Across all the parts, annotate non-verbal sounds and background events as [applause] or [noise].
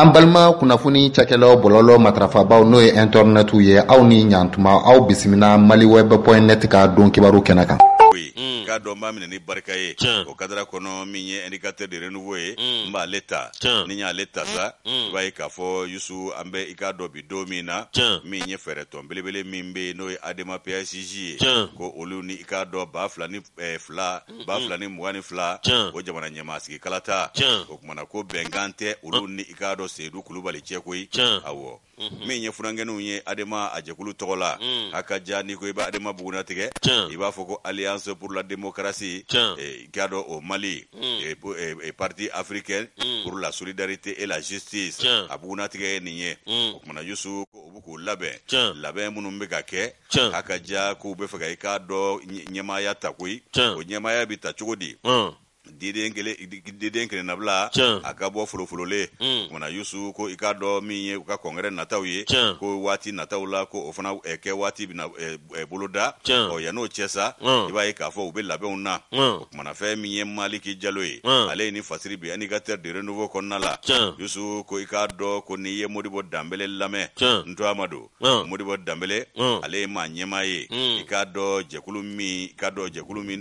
an balima kunnafoni cakɛlaw bɔlɔlɔ matarafabaw n'o ye intɛrnɛtiw ye aw ni ɲantuma aw bisimila maliwɛb.net ka don kibaru kɛnɛ kan k'a dɔ n b'a minɛ ni barika ye o kadara kɔnɔ min ye indicateur de renouveau ye mm. n b'ale ta ni n y'ale ta sa mm. Mm. i b'a ye k'a fɔ yusu an bɛ i k'a dɔ bi don min na min ye fɛɛrɛ tɔn belebele min bɛ yen n'o ye adema psj ye ko olu ni i k'a dɔ ba fila ni fila ba fila ni mugan ni fila o jamana ɲɛmaasigi kalata o kumana ko bɛnkan tɛ olu ni i k'a dɔ seedu kulubali cɛ koyi awɔ Mm-hmm. min ye funangɛninw ye adema a jɛkulu tɔgɔ la mm. a ka ja n'i ko i bɛ adema buguna tigɛ i b'a fɔ ko alliance pour la démocratie eh, k'a dɔ o mali mm. eh, eh, parti africaine mm. pour la solidarité et la justice a buguna tigɛ ye nin ye o kumana yusu ko o bɛ k'u labɛn labɛn minnu be ka kɛ a ka ja k'u be fɛ ka i k'a dɔ ɲɛmaaya ta koyi o ɲɛmaaya bɛ ta cogo di diden kelen nabila a ka bɔ folofololen hmm. kumana yusu ko i k'a dɔ min ye u ka kɔngɛrɛ nataw ye ko waati nataw la ko o fana eh, kɛ waati bena eh, eh, boloda ɔ oh, yan'o cɛ sa hmm. i b'a ye k'a fɔ u be labɛnw na o hmm. kumana fɛn min ye maliki jalo ye ale ye ni fasiri bi anikatɛr de renouveau kɔnɔna la yusu ko i k'a dɔ ko n'i ye modibɔ danbele lamɛn n to a ma do modibɔ danbele ale ye ma ɲɛma ye i k'a dɔ jɛkulu min i k'a dɔ jɛkulu min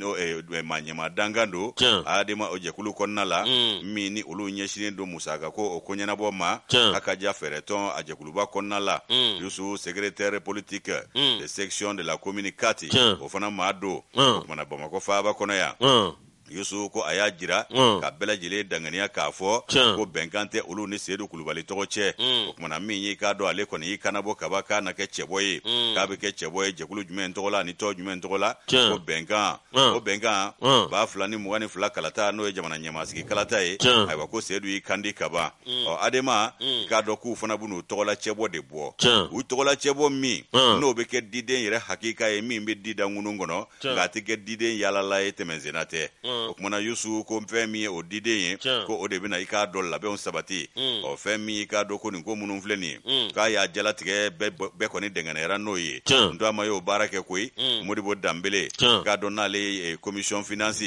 ma ɲɛma dankan do adama o jɛkulu kɔnɔna la mm. min ni olu ɲɛsinnen don musaka ko o ko ma a ka ja fɛɛrɛ a jɛkuluba kɔnɔna la mm. yusu secrétaire politique mm. de section de la commune 4 o fana ma don o kumana bamakɔ faaba kɔnɔ yan yusu ko a y'a jira ka bɛɛ lajɛlen danganiya k'a fɔ ko bɛnkan tɛ olu ni seedu kulubali tɔgɔ cɛ o kumana min y'i k'a dɔn ale kɔni y'i kanabɔ kaba k'a na kɛ cɛbɔ ye k'a bɛ kɛ cɛbɔ ye jɛkulu jumɛn tɔgɔ la ani tɔn jumɛn tɔgɔ la ko bɛnkan ko bɛnkan b'a fila ni ni fila kalata n'o ye jamana ɲɛmasigi kalata ye ayiwa ko seedu y'i kandi kaban ɔ adema k'a dɔn k'u fana bunu n'u tɔgɔla cɛbɔ de bɔ u tɔgɔla cɛbɔ min n'o be kɛ diden yɛrɛ hakika ye min be dida ŋunu kɔnɔ nka a tɛ kɛ diden yaalala ye tɛ o mm. tumana yusu ko fɛn min ye o diden ye ko o de bena i k'a dɔ labɛnw sabati mm. ɔ fɛn min i k'a dɔ ko nin ko minnu filɛ nin ye mm. k'a y'a jalatigɛ bɛɛ kɔni dɛngɛnɛyara n'o ye n to a ma y'o baara kɛ koyi modibo danbele k'a dɔ n'ale ye eh, commission finance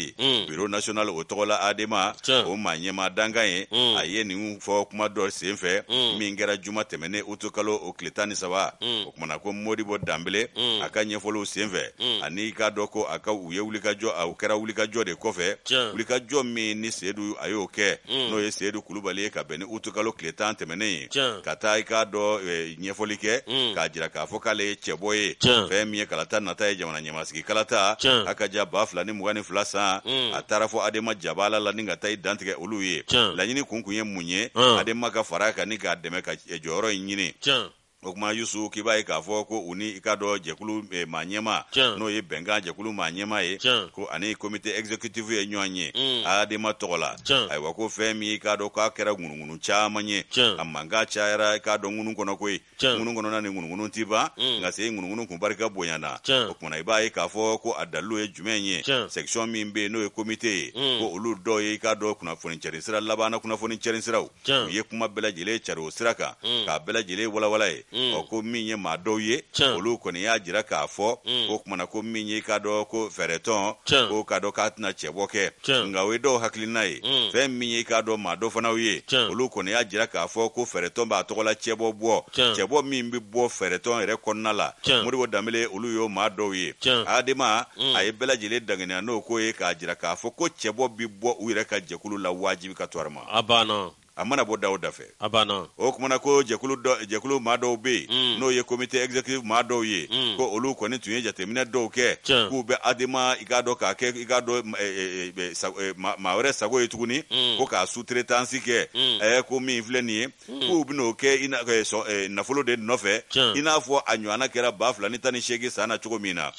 bureau national o tɔgɔla adema o ma ɲɛma dankan ye a ye nin fɔ kuma dɔ sen fɛ min kɛra juma tɛmɛne utokalo o tile tan ni saba o kumana ko modibo danbele a ka ɲɛfɔliw sen fɛ ani i k'a dɔ ko a ka u ye wulikajɔ a kɛra wulikajɔ de kɔfɛ fɛ jɔ min ni seedu a y'o kɛ n'o ye sedu kulubali ye ka bɛn ni utukalo tile tan tɛmɛnen ye ka taa i k'a dɔ e, ɲɛfɔli kɛ hmm. k'a jira k'a fɔ k'ale ye cɛbɔ ye fɛn min ye kalata nata ye jamana ɲɛmasigi kalata a hmm. hmm. ka ja ba fila ni mugan ni fila san a taara fɔ adema jabala la ni ka taa i dantigɛ olu ye laɲini kun kun ye mun ye adema ka fara kan ni k'a dɛmɛ ka jɔyɔrɔ in ɲini o kuma yusu k'i b'a ye k'a fɔ ko u ni i ka dɔ jɛkulu eh, maa ɲɛma n'o ye bɛnkan jɛkulu maa ɲɛma ye ko ani komite exécutif ye ɲɔgɔn mm. mm. ye mm. adema tɔgɔ la ayiwa ko fɛn min i k'a dɔn k'a kɛra ŋunuŋunu caman ye a mankan cayara i k'a dɔn ŋunu kɔnɔ koyi ŋunu kɔnɔna ni ŋunuŋunu ti ban nka se ŋunuŋunu kun barika bonyana o kumana i b'a ye k'a fɔ ko a dalilu ye jumɛn ye section min be n'o ye komite mm. ye ko olu dɔw ye i k'a dɔn kunnafoni cɛri sira labana kunnafoni cɛri siraw u ye kuma bɛɛ cari o sira kan k'a bɛɛ walawala ye mm. ko min ye ma dɔw ye olu kɔni y'a jira k'a fɔ mm. ko kumana ko min ye ka dɔ ko fɛrɛtɔn ko ka dɔ k'a tɛna cɛbɔ kɛ nka o ye dɔw hakilina ye mm. fɛn min ye ka dɔ ma dɔ fanaw ye olu kɔni y'a jira k'a fɔ ko fɛrɛtɔn b'a tɔgɔla cɛbɔ bɔ cɛbɔ min bi bɔ fɛrɛtɔn yɛrɛ kɔnɔna la moribo danbele olu y'o ma dɔw ye adema mm. a ye bɛɛ danganiya n'o ko ye k'a jira k'a fɔ ko cɛbɔ bi bɔ u yɛrɛ ka jɛkulu la wajibi ka to a a mana bɔ dawuda fɛ a banna o kumana ko jɛkulu dɔ jɛkulu maa dɔw bɛ yen mm. n'o ye komite executive maa dɔw ye mm. ko olu kɔni tun ye jateminɛ dɔw kɛ k'u bɛ adima i k'a dɔn k'a kɛ i k'a dɔn maa wɛrɛ sago ye tuguni mm. ko k'a traitance kɛ ɛɛ ko min filɛ nin ye k'u bɛn'o kɛ i na eh, nafolo de nɔfɛ i n'a fɔ a ɲɔgɔnna kɛra ba fila ni tan ni seegin san na cogo min na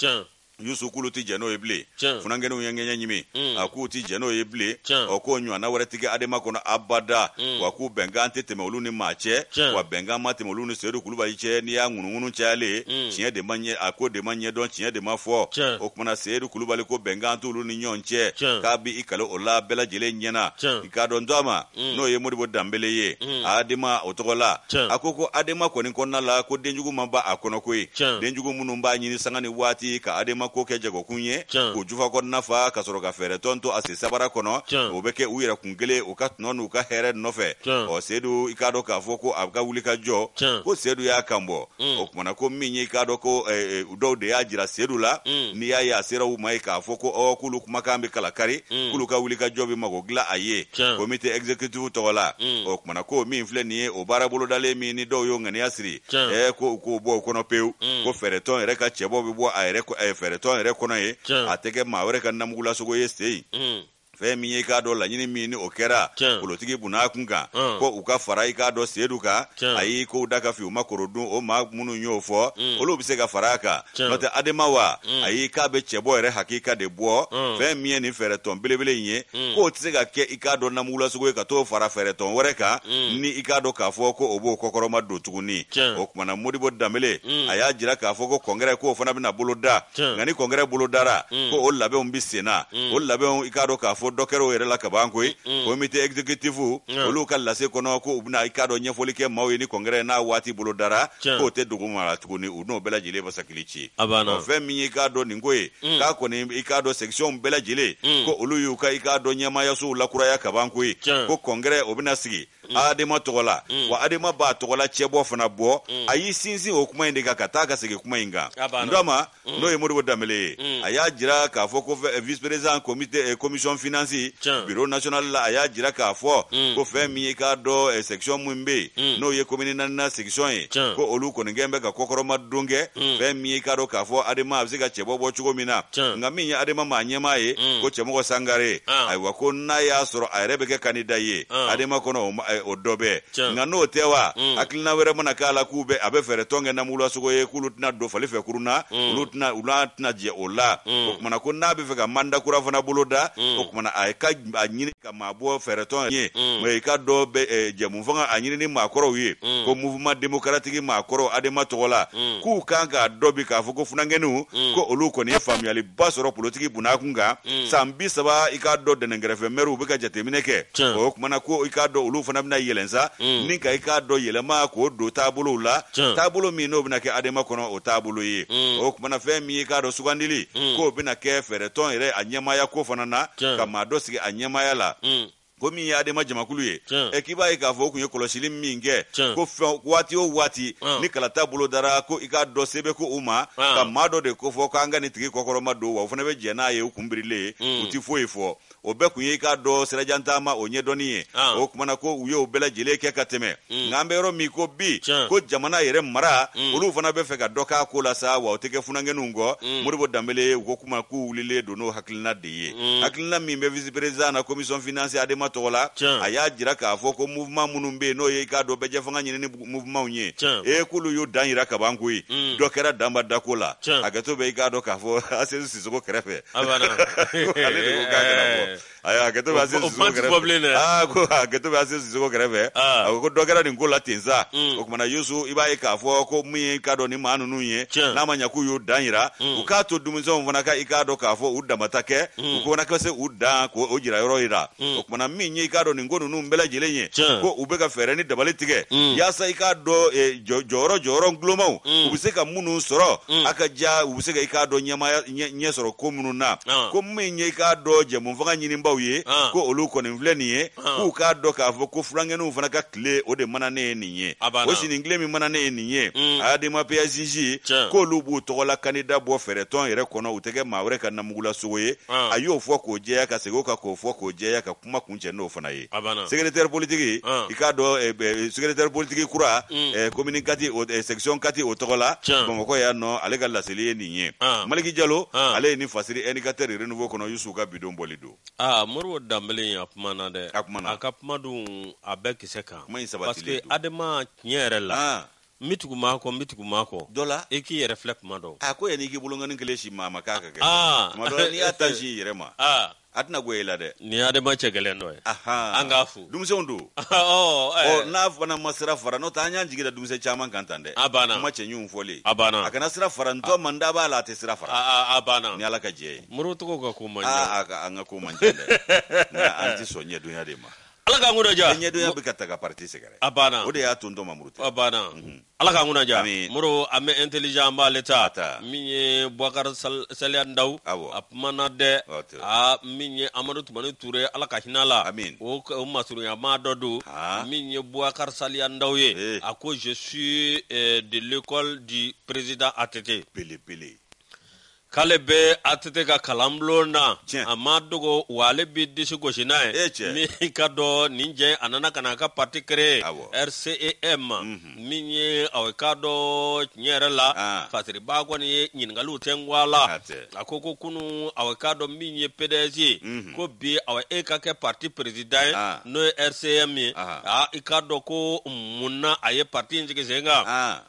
yusu k'olu tɛ jɛn n'o ye bilen funakɛnɛw ye ŋɛɲɛ ɲimi a k'u tɛ jɛn n'o ye bilen o k'o ɲɔgɔnna wɛrɛ tigɛ adama kɔnɔ abada wa k'u bɛnkan tɛ tɛmɛ olu ni maa cɛ wa bɛnkan ma tɛmɛ olu ni seyidu kulubali cɛ n'i y'a ŋunuŋunu cayalen tiɲɛ de ma ɲɛ a ko de ma ɲɛdɔn tiɲɛ de ma fɔ o kumana seyidu kulubali ko bɛnkan t'olu ni ɲɔgɔn cɛ k'a bi i kale o la bɛɛ lajɛlen ɲɛna i k'a dɔn to ma n'o ye modibo danbele ye adama o tɔgɔ la a ko ko adama kɔni kɔnɔna la ko denjugu ma ba a kɔnɔ koyi denjugu minnu b'a ɲini sanga ni waati ka adama ko kɛ jɛgɔkun ye k'o jufa kɔnɔna fa ka sɔrɔ ka fɛɛrɛ tɔn to a sen sabara kɔnɔ o bɛ kɛ u yɛrɛ kun kelen u ka tɔnɔ n'u ka hɛrɛ nɔfɛ ɔ seyidu i k'a dɔn k'a fɔ ko a ka wuli ka jɔ ko seyidu y'a kan bɔ mm. o kumana ko min ye i k'a dɔn ko dɔw de y'a jira seyidu la mm. n'i y'a ye a sera u ma ye k'a fɔ ko ɔ k'olu kumakan bɛ kala kari mm. k'olu ka wuli ka jɔ bɛ mago dilan a ye komite exécutif tɔgɔ la o kumana ko min filɛ nin ye o baara bolodalen min ni dɔw y'o ŋaniya siri ɛɛ ko k'o bɔ o kɔnɔ pewu ko fɛɛrɛ tɔn yɛrɛ ka cɛbɔ bɛ bɔ a yɛrɛ fɛɛrɛ tɔn yɛrɛ kɔnɔ ye a tɛ kɛ maa wɛrɛ ka namugulasogo ye sen yen fɛn min ye i k'a dɔ laɲini min ni o kɛra golotigi bun'a kun kan ko u ka fara i k'a dɔn sedu kan ayi kow da ka fi u ma korodun o ma minnu y'o fɔ mm. olu bɛ se ka fara a kan n'o tɛ adema wa mm. ayi k'a bɛ cɛbɔ yɛrɛ hakika de bɔ fɛn min ye nin fɛɛrɛtɔn belebele ye mm. k'o tɛ se ka kɛ i k'a dɔn namugulasogo ye ka t'o fara fɛɛrɛtɔn wɛrɛ kan ni i k'a dɔn k'a fɔ ko o b'o kɔkɔrɔma don tuguni o kumana modibo danbele a y'a jira k'a fɔ ko kɔngɛrɛ k'o fana bɛna bolo da nka ni kɔngɛrɛ bolo dara ko o labɛnw bɛ sen o labɛnw i k'a dɔn k'a fɔ dɔkɛrɛw yɛrɛ la kaban koyi mm, mm. komite executif olu mm. ka lase kɔnɔ ko u bena i k'a dɔ ɲɛfɔli kɛ maw ye ni kɔnkɛrɛ n'a waati bolo dara k'o tɛ dogo mara tuguni u n'o bɛɛ basakili ci fɛn min ye i k'a dɔ nin ko ye k'a kɔni i k'a dɔ section bɛɛ ko olu y'u ka i k'a dɔ ɲɛmaayasow lakuraya kaban koyi ko kɔnkɛrɛ o bena sigi Mm. adama tɔgɔ la mm. wa adama b'a tɔgɔ la cɛbɔ fana bɔ a y'i sinsin o kuma in de kan ka taa ah, ka segin kuma in kan ndama n'o ye modibo mm. danbele ye a y'a jira k'a fɔ ko eh, vice président comité eh, commission finance bureau national la a y'a jira k'a fɔ ko fɛn min ye k'a dɔn eh, section min bɛ yen n'o ye commune naaninan section ye ko olu kɔni kɛlen bɛ ka kɔkɔrɔma don kɛ fɛn min ye k'a dɔn k'a fɔ adama a bɛ se ka cɛbɔ bɔ cogo min na nka min ye adama maa ɲɛmaa ye ko cɛmɔgɔ sangare ah. ayiwa ko n'a y'a sɔrɔ a yɛrɛ bɛ kɛ kanida ye adama ah. kɔnɔ kɛ o dɔ bɛ nka n'o tɛ wa hakilina mm. wɛrɛ mana k'a la k'u bɛ a bɛ fɛɛrɛ tɔn kɛ namuluwasogo ye k'olu tɛna don fali fɛ kurun mm. na olu tɛna olu tɛna mm. jɛ o la o kumana ko n'a bɛ fɛ ka manda kura fana bolo da o kumana a ka a ɲini eh, ka maa bɔ fɛɛrɛ tɔn ye mɛ i ka dɔ bɛ jɛmu fanga a ɲini ni maakɔrɔw ye ko mouvement démocratique maakɔrɔw adema tɔgɔ la k'u kan k'a dɔ bi k'a fɔ ko funangɛniw ko olu kɔni ye faamuyaliba sɔrɔ politiki bun'a kun kan san bi saba i k'a dɔ dɛnɛnkɛrɛfɛ mɛriw bɛ ka jateminɛ kɛ o kumana ko i k'a dɔ olu fana bɛna yɛlɛn sa mm. ni ka i k'a dɔ yɛlɛma k'o don taabolow la taabolo min n'o bɛna kɛ adama kɔnɔ o taabolo ye mm. o kumana fɛn min ye k'a dɔ sugandili mm. k'o bɛna kɛ fɛɛrɛtɔn yɛrɛ a ɲɛmaya ko fana na ka maa dɔ sigi a ɲɛmaya la ko min ye adama jamakulu ye ɛ k'i b'a ye k'a fɔ o tun ye kɔlɔsili min kɛ ko fɛn waati o waati ah. ni kalata bolo dara ko i k'a dɔ sebe ko u ma ah. ka maa dɔ de kofɔ k'an ka nin tigi kɔkɔrɔma don wa o fana bɛ jɛ n'a ye u kun birilen ye u tɛ foyi fɔ o bɛɛ kun ye i k'a dɔ sirajantama o ɲɛdɔnni ye ah. o kumana ko u y'o bɛɛ lajɛlen kɛ ka tɛmɛ mm. nka an bɛ yɔrɔ min ko bi ko jamana yɛrɛ mara olu mm. fana bɛ fɛ ka dɔ k'a ko la sa wa o tɛ kɛ funangɛninw kɔ mm. moribo danbele u ko kuma k'u wulilen don n'o hakilina de ye hakilina min bɛ visiperezan na komisɔn finanse adema tɔgɔ la a y'a jira k'a fɔ ko muvema minnu bɛ n'o ye i k'a dɔn bɛɛ fanga ɲinini muvemaw ye e k'olu y'o dan yira ka ban koyi dɔ kɛra danba dako la hakɛto bɛ i k'a dɔn [laughs] [laughs] k'a fɔ asedu sisogo kɛrɛfɛ ale de ko k'a kɛra bɔ yeah. ayiwa hakɛto bɛ ase sisoko kɛrɛfɛ aa ko hakɛto bɛ ase sisoko kɛrɛfɛ a ko ko dɔ kɛra nin ko la ten sa o kumana yusu i b'a ye k'a fɔ ko min ye n'a ma k'u y'o dan yira u k'a to dumisɛnw fana ka i k'a dɔn se u dan k'o jira yɔrɔ yira mm. o kumana ni ye i k'a dɔn nin ko ninnu bɛɛ ni dabali tigɛ mm. yasa i k'a e, joro jɔyɔrɔ jɔyɔrɔ gulonmaw mm. u bɛ se ka minnu sɔrɔ a ka ja u bɛ se ka i k'a dɔn ɲɛ sɔrɔ ko minnu na ko min ye baw ye ah. ah. ko olu kɔni filɛ nin ye k'u k'a dɔ k'a fɔ ko furankɛninw fana ka tile o de mana ne ye nin ye o sinintile min mana ne ye nin ye adamapeya sinsi k'olu b'u tɔgɔla kanida bɔ fɛɛrɛtɔn yɛrɛ kɔnɔ u tɛ kɛ wɛrɛ ka namugulasogo ye a y'o fɔ k'o jɛya ka segin o kan k'o fɔ k'o jɛya ka kuma kuncɛ n'o fana ye sekretɛri politiki ah. i k'a dɔn eh, sekretɛri politiki kura komini mm. eh, kati eh, section kati o tɔgɔ bamakɔ y'a nɔ ale ka laseli ye nin ye maliki jalo ale ye ni fasiri indicatɛr renouveau kɔnɔ yusufu ka bidon bɔli don a moribo danbelen a kumana dɛ a kumana ka kuma dun a bɛɛ kisɛ kan parce que adama tiɲɛ yɛrɛ la n bi tugu maa kɔ n bi tugu maa kɔ dɔ i k'i yɛrɛ filɛ kuma dɔ a ko yanni k'i bolongɔni kelen si maa ma k'a ka kɛ tuma dɔ la n'i y'a tan si i yɛrɛ ma atina tɛna goya i la dɛ ni adama cɛ gɛlɛn dɔ ye an k'a fo oh, don eh. oh, n'a fana ma sira fara n'o tanya an y'an da dumisɛn caman kan tan abana ah. a banna kuma sira fara ndo manda b'a la a sira fara a abana ni alaka ka jɛ ye mori tɔgɔ ka ko man ca an ka ko man de ma ala k'an kunna diya ɲɛdonya bɛ ka ta parti sɛgɛrɛ a banna o de y'a to n dɔ mamuru tɛ a banna ala k'an kunna diya moro an bɛ intelligent an b'ale ta min ye bubakari saliya ndaw a kumana dɛ a min ye amadu tumani ture ala ka hinɛ la o masurunya maa dɔ don min ye bubakari saliya ndaw ye eh. a ko je suis eh, de l'école du président ATT k'ale bɛ atete ka kalan bulon na a ma dogo wa ale bi disi gosi n'a ye min ka dɔ nin jɛ a nana ka na a ka parti créé rcem min ye aw k'a dɔ tiɲɛ yɛrɛ la fasiriba kɔni ye ɲiningaliw tɛ a ah. la a ko ko kunu aw k'a dɔ min ye pds ye ko bi aw e ka kɛ parti président ye n'o ye rcm ye i k'a dɔn ko munna a ye parti in sigi sen kan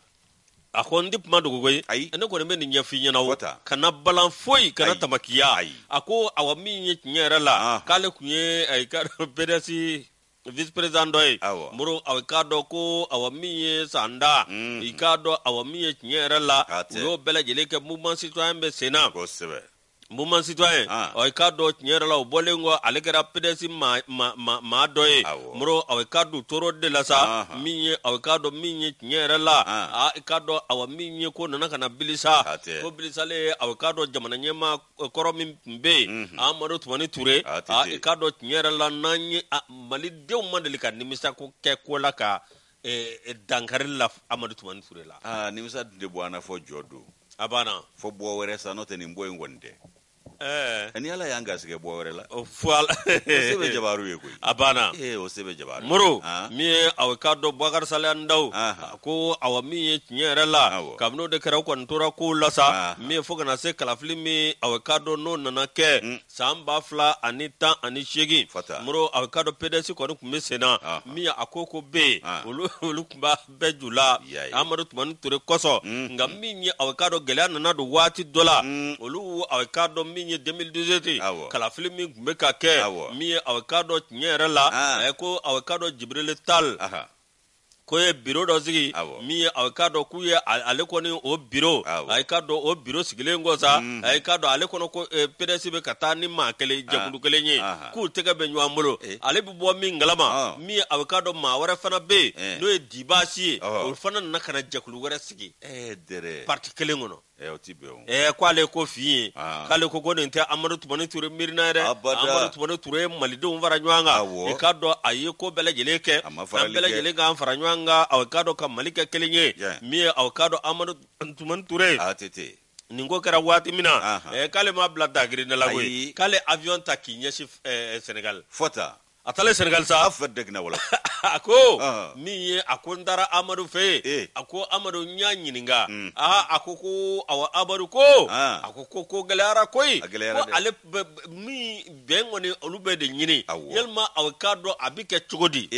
a ko n tɛ kuma dogo koyi ayi ne kɔni bɛ nin ɲɛf'i ɲɛna o kana balan foyi kana tamakiya a ko awa min ye tiɲɛ yɛrɛ la ah. k'ale tun ye ayi ka [laughs] pds vice president dɔ ye muru aw k'a dɔn ko awa min ye sanda mm. i k'a dɔn awa min ye tiɲɛ yɛrɛ la u y'o bɛɛ lajɛlen kɛ mouvement citoyen bɛ sen na kosɛbɛ mouvement citoyen ah. ɔ k'a dɔ tiɲɛ la o bɔlen kɔ ale kɛra pds ma dɔ ye moro awɔ k'a don toro de la sa min ye awɔ k'a dɔ min ye tiɲɛ yɛrɛ la a ah. ah, i k'a dɔ awa min ye ko nana kana na bilisa ko bilisale ye awɔ k'a dɔ jamana ɲɛma eh, kɔrɔ min tun be mhm. amadu tumani ture a i k'a tiɲɛ yɛrɛ la n'an ye malidenw ma deli ka nimisa ko kɛ ko la ka eh, eh, dankari la amadu tumani ture la nimisa tun tɛ bɔ an na fɔ jɔ don a banna fɔ bɔ wɛrɛ sa n'o tɛ nin bɔ kɔni tɛ Eh. ani ala y'an garisɛgɛ bɔ wɛrɛ la o se bɛ jabaru ye koyi a banna ee o se jabaru muru min ye aw ka dɔ bakari salyan daw ko awa min ye tiɲɛ yɛrɛ la kabini o de kɛra o kɔni tora kow la sa min ye fo kana se kalafili min aw ka dɔ n'o nana kɛ saan b'a fila ani tan ani seegin moro aw ka dɔ pds kɔni tun bɛ sen na min a ko ko bɛ yen olu olu [laughs] tun b'a bɛɛ ju la amadu tumani ture kosɔn mm. nka min ye aw ka dɔ gɛlɛya nana don waati dɔ la olu mm. aw ka dɔ min ye ye 2012 ye kalafili min tun bɛ ka kɛ min ye avocat dɔ tiɲɛ yɛrɛ la ah. a ye ko avocat dɔ jibirili tal ko ye biro dɔ sigi min ye a ka k'u ye ale kɔni o biro a yi ka dɔn o biro sigilen kɔ sa mhm. a yi ka dɔn ale kɔnɔ ko e, pds bɛ ka taa ni maa kelen ah. jɛkulu kelen ye k'u tɛgɛ bɛ ɲɔgɔn bolo eh. ale bɛ bɔ min galama min ye a ka dɔn wɛrɛ fana be yen eh. n'o ye dibasi ye o fana nana kana na jɛkulu wɛrɛ sigi eh, pati kelen kɔnɔ ɛɛ eh, eh, ale ko fin ye ah. k'ale ko e ko nin tɛ amadu tumani ture miirina ye dɛ amadu tumani ture malidenw fara ɲɔgɔn kan i k'a dɔn a ye ko bɛɛ lajɛlen kɛ an bɛɛ lajɛlen k'an fara ɲɔgɔn kan aw k'a dɔn ka mali kɛ kelen ye min ye aw k'a dɔn amadu tumani ture ye nin ko kɛra waati min na eh, k'ale ma bila dagirinda koyi k'ale avion ta k'i ɲɛsin sɛnɛgali fɔ [laughs] Ah. E. Mm. a talen senegali sa a wala a ko min ye a ko n taara amadu fɛ a ko amadu n y'a ɲininga aa a ko ko awɔ amadu ko e, mm. a ko ko ko gɛlɛyara koyi ko ale min bɛn kɔni olu bɛ de ɲini yalima aw k'a dɔ a bi kɛ cogo di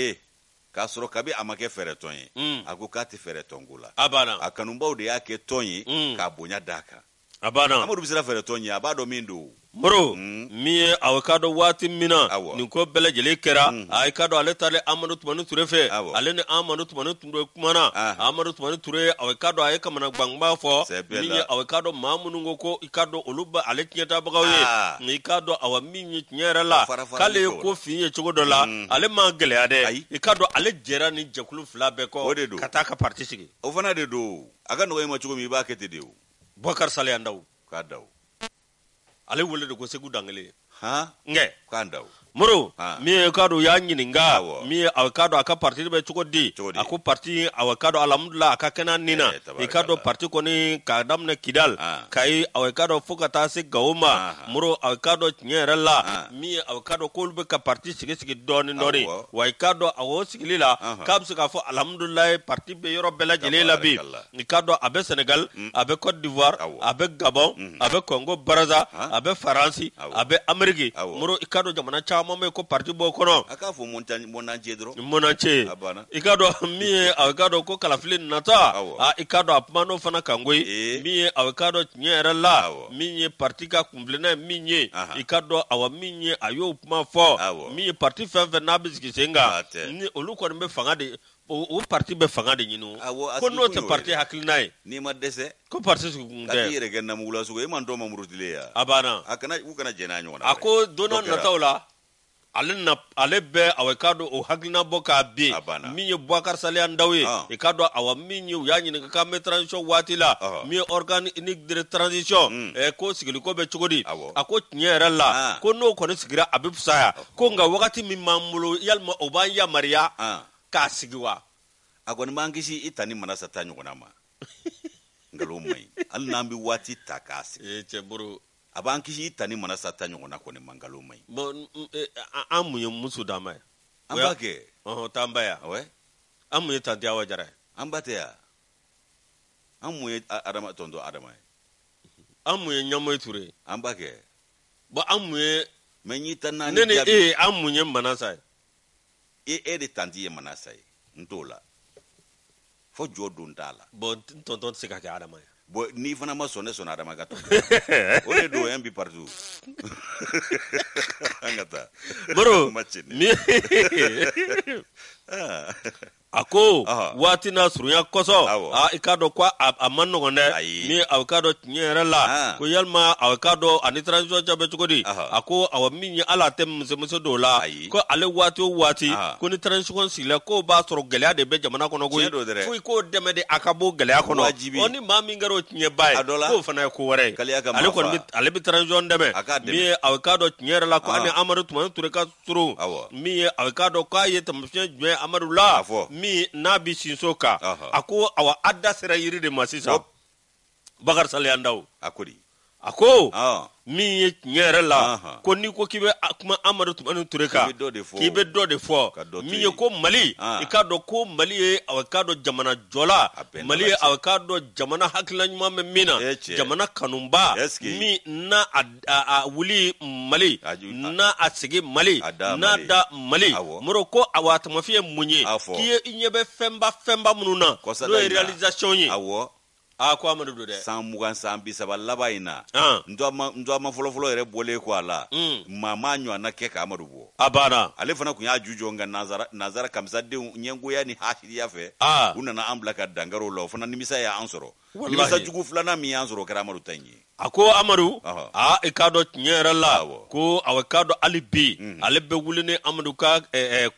k'a sɔrɔ kabi a ma kɛ fɛɛrɛtɔn ye a ko k'a tɛ fɛɛrɛtɔn ko la a banna a kanubaw de y'a kɛ tɔn ye k'a bonya d'a kan a banna amadu bɛ sera fɛɛrɛtɔn ye a b'a dɔn min don moro hmm? min ye aw k'a dɔn waati min na nin ko bɛɛ kɛra hmm. a i k'a dɔ ale tale amadu tumani ture fɛ ale ni amadu tumani ture kumana amadu tumani ture ye aw k'a dɔ a ye kamana gbanguba fɔ min ye aw k'a dɔ ma minnu ko ko i k'a dɔ olu bɛ ale tiɲɛtabagaw ye i k'a dɔ awa min ye tiɲɛ yɛrɛ la k'ale ye ko fin ye cogo dɔ la hmm. ale ma gɛlɛya dɛ i k'a dɔ ale jɛra ni jɛkulu fila bɛɛ kɔ ka taa ka parti sigi o fana de don a ka nɔgɔ in ma cogo min i b'a kɛ ten de o bɔkari sale yan daw k'a daw 阿里屋里都够塞鼓的了，哈？个，看得到。muru ah. min ye y'a ɲininka min ye aka parti be chukodi aku parti a k'a aka alihamudulila nina eh, ka kɛnɛ parti koni k'a daminɛ kidal kayi a k'a dɔn fo ka taa se gawo ma moro a k'a k'a parti sigi sigi doni dɔɔni wa i awo sigi lila o sigili la k'a parti be yɔrɔ bela jile la bi i k'a dɔn senegal mm. a bɛ cote d'ivoire abe gabon mm. a bɛ congo baraza abe bɛ faransi a bɛ ameriki moro jamana caman caman bɛ ko parti b'o kɔnɔ. a k'a fɔ mɔnance dɔrɔn. mɔnance. a banna. i k'a dɔn min ye a k'a dɔn ko kalafili nata. awɔ a i k'a dɔn a kuma n'o fana kan koyi. ee eh. min ye a k'a dɔn tiɲɛ yɛrɛ la. awɔ min ye parti ka kunfilenna ye min ye. i ka dɔn awɔ min ye a y'o kuma fɔ. awɔ min ye parti fɛn fɛn n'a bɛ sigi sen kan. ni olu kɔni bɛ fanga de o parti bɛ fanga de ɲini ko n'o tɛ parti hakilina ye n'i ma dɛsɛ ko parti sugukun tɛ a k'i yɛrɛ kɛ namugula sogo e ma n dɔn mamurutile ya a banna a kana u kana jɛn n'a ɲɔgɔn na a ko don n'a nataw la ale na ale bɛ ah. e awa i k'a dɔn o hakilina bɔ k'a ben min ye bubakar daw ye i k'a dɔn awa min ye u y'a ɲininka k'an bɛ transition waati la ah. min ye organique de transition hmm. e ko sigiliko bɛ cogo di a ko tiɲɛ yɛrɛ la ah. ko n'o kɔni sigira a bɛ fisaya ko nka wagati min b'an bolo yalima o b'an yamariya k'a sigi wa a kɔni b'an kisi i ta ni manasa ta ɲɔgɔnna ma [laughs] nkalon man ɲi hali n'an bɛ waati ta k'a sigi. ee cɛ buru E, a b'an kisi i tani manasa sa ta ɲɔgɔnna kɔni mangalo ma ɲi. bɔn an mun ye muso dama ye. an b'a kɛ. ɔhɔn t'an ba ya. awɛ. an mun ye tante awa jara ye. an ba tɛ ya. an mun ye adama tɔntɔn adama ye. an mun ye ɲamoyi ture ye. an b'a kɛ. bɔn an mun ye. mɛ n ta naani jaabi. ne ni e ye an mun ye manasa ye. e e de tanti ye manasa ye n t'o la fo jɔ don t'a la. bɔn tonton tɛ se ka kɛ adama ye. bon n'i fana ma sɔn ne sɔnna adama ka to o de don yan bi partout an ka taa maro ma tiɲɛ ni a ko waati n'a surunya kosɔn a i k'a dɔn ko a ma nɔgɔn dɛ ni a k'a dɔn tiɲɛ yɛrɛ la ah. ko yalima a k'a dɔn ani transition cɛ bɛ cogo di a ko awɔ min ye hali tɛ musomuso dɔw la ko ale waati o waati ko ni transition sigila k'o b'a sɔrɔ gɛlɛya de bɛ jamana kɔnɔ koyi foyi k'o dɛmɛ de a ka bɔ gɛlɛya kɔnɔ ɔ ni maa min kɛra o tiɲɛba ye k'o fana ye ko wɛrɛ ye ale kɔni ale bɛ transition dɛmɛ min ye a k'a dɔn tiɲɛ yɛrɛ la ko ani amadu tumani ture ka surun min ye a k'a dɔn k'a ye tamasiyɛn jumɛn amadu la min n'a bi sinso kan a ko awa a da sera yiri de ma sisan bakari saliya a ko di a ko ah. min ye tiɲɛ yɛrɛ la ko n'i ko k'i bɛ kuma amadu tumani ture kan k'i bɛ dɔ de fɔ min ye ko mali ah. i k'a dɔn ko mali ye a k'a dɔn jamana jɔla mali ye a k'a dɔn jamana hakilina ɲuman bɛ min na eh, jamana kanuba min n'a a wuli mali n'a a sigi mali n'a da mali moro ko awa tamafin ye mun ye k'i ye i ɲɛ bɛ fɛnba fɛnba minnu na n'o ye ye a ko amadu do dɛ san mugan san bi saba laban in na n dɔgɔma fɔlɔfɔlɔ yɛrɛ bɔlen ko a la maa m'a ɲɔgɔnna kɛ ka amadu bɔ a banna ale fana kun y'a ju jɔ nka nazara nazara kamisadenw ɲɛngoya ni hasiriya fɛ ah. u nana an bila ka dankariw la o fana nimisa y'an sɔrɔ nimisa jugu filanan min y'an sɔrɔ o kɛra amadu ta ye a ko amadu a i k'a dɔn tiɲɛ yɛrɛ la ko awɔ i k'a dɔn hali bi ale bɛ wuli ni amadu ka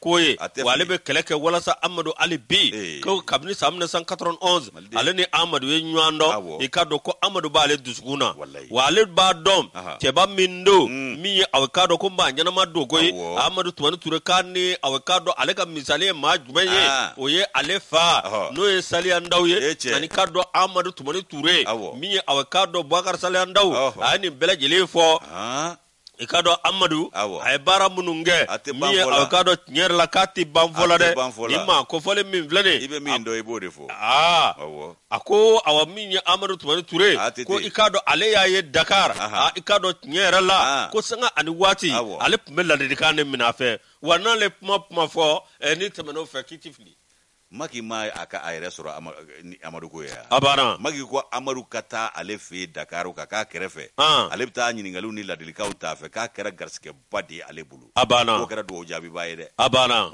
ko ye wa ale bɛ kɛlɛ kɛ walasa amadu hali bi ko kabini san 1991 ale ni amadu ye ɲɔgɔn dɔn i k'a dɔn ko amadu b'ale dusukun na wa ale b'a dɔn cɛba min don mhm. min ye awɔ k'a dɔn ko maa ɲɛnama don ko amadu tumani ture k'a ni awɔ k'a dɔn ale ka misali ye maa jumɛn ye ah. o ye ale fa n'o ye saliya ndaw ye ani k'a dɔn amadu mamadu tumani ture min ye k'a dɔ bakar salihan daw a ye nin bɛɛ fɔ i k'a dɔ amadu a ye baara minnu kɛ min ye a k'a dɔn tiɲɛ yɛrɛ la k'a tɛ ban fɔ ma dɛ nin min filɛ nin i bɛ min dɔn i b'o de fɔ awɔ a ko awa min ye amadu tumani ture ko i k'a dɔ ale y'a ye dakar i k'a dɔ tiɲɛ yɛrɛ la ko sanga ani waati ale tun bɛ ladilikan de minɛ a fɛ wa n'ale kuma kuma fɔ n'i tɛmɛn'o fɛ k'i ti fili maki ma a ka a yɛrɛ sɔrɔ amadu ko ye a banna maki ko amadu ka taa ale fɛ yen dakar ka k'a kɛrɛfɛ ale bɛ taa ɲininkaliw ni ladilikaw t'a fɛ k'a kɛra garisigɛba de ye ale bolo a banna o kɛra dugawu jaabi b'a ye dɛ a banna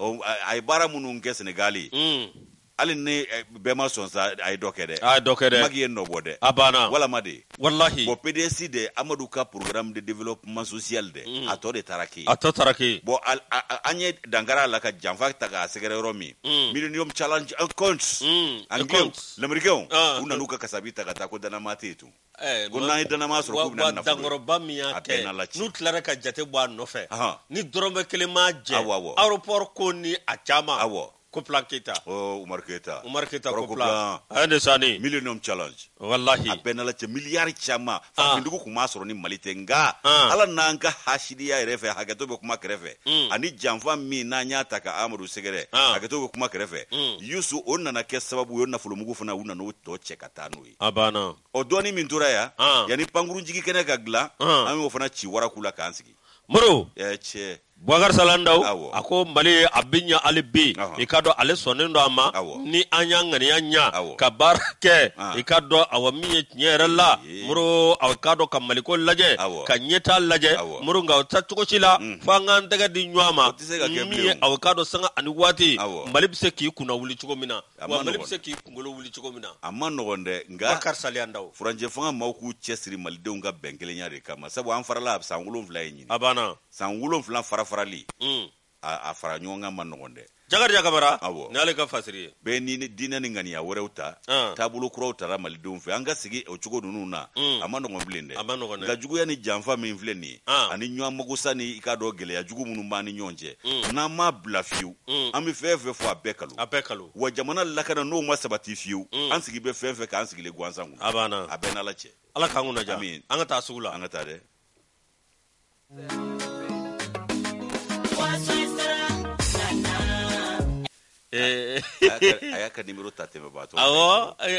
a ye baara minnu kɛ senegali mm hali ni eh, bɛɛ ma sɔn sa a ye dɔ kɛ dɛ a ye dɔ kɛ dɛ maki ye nɔ bɔ dɛ a banna walama de walahi bɔn pds de amadu ka programme de développement social dɛ mm. a tɔ de taara ke a tɔ taara ke bɔn an ye dankara la ka janfa ta k'a sɛgɛrɛ yɔrɔ min mm. millennium challenge accounts uh, mm. anglais lamɛrikɛw ah. u nan'u ka kasabi ta ka taa ko danama tɛ yen tun eh, ko n'an ye danama sɔrɔ k'u bɛna nafolo dankɔrɔba min y'a kɛ n'u tilara ka jate bɔ a nɔfɛ ni dɔrɔmɛ kelen m'a jɛ aéroport ko ni a caman Koplan keta Oh, Umar keta Umar keta Koplan. A ye nin Millennium challenge. wallahi A bɛɛ nala cɛ miliyari caman. Ah. Farafindugu tun b'a sɔrɔ ni Mali tɛ nka ah. ala n'an ka hasidiya yɛrɛ fɛ hakɛto bɛ kuma kɛrɛfɛ hmm. ani janfa mi n'an ah. hmm. y'a ta ka Amadu sɛgɛrɛ hakɛto be kuma kɛrɛfɛ Yusu o nana ke sababu ye o nafolomugu fana u nan'o tɔ cɛ ka taa n'o ye. A banna. Ɔ dɔɔnin min tora yan yanni pankurun jigi kɛnɛ ka dilan an y'o fana ci waraku la k'an sigi. Modibo. Ɛɛ Bakari Salandaw a ko Mali a bɛ ɲɛ hali bi i ka dɔn ale sɔnnen don a ma ni an y'an ŋaniya ɲɛ ka baara kɛ i ka dɔn a min ye tiɲɛ yɛrɛ la mori aw k'a dɔn ka maliko lajɛ ka ɲɛta lajɛ mori nka aw ta cogosi la mm. fo an k'an tɛgɛ di ɲɔgɔn ma min ye aw k'a dɔn sanga ani waati Mali bɛ se k'i kunna wuli cogo min na wa Mali bɛ se k'i kunkolo wuli cogo min na a man nɔgɔn dɛ nka Bakari Salandaw furancɛ fanga maaw k'u cɛ siri malidenw ka bɛn kelenya de kama sabu an farala a san 7 in ɲini a banna san 7 fara farali mm. a a fara ɲɔgɔn kan ma nɔgɔn dɛ jakarija kabara awɔ n'ale ka fasiri ye bɛɛ ni diinɛ ni ŋaniya wɛrɛw ah. ta taabolo kuraw tara malidenw fɛ an ka sigi o cogo ninnu na a ma nɔgɔn bilen dɛ a ma nɔgɔn dɛ nka juguya ni janfa min filɛ nin ye ani ɲɔgɔn magosa ni i k'a dɔn gɛlɛya jugu minnu b'an ni ɲɔgɔn cɛ n'an m'a bila fiyewu an bɛ fɛn fɛn fɔ a bɛɛ kalo a bɛɛ kalo wa jamana lakana n'o ma sabati fiyewu hmm. an sigi bɛ fɛn fɛn k'an sigilen gansan kun a banna a bɛɛ n'ala cɛ ala k'an kunnaja an ka taa sugu la an ka taa dɛ. a eh,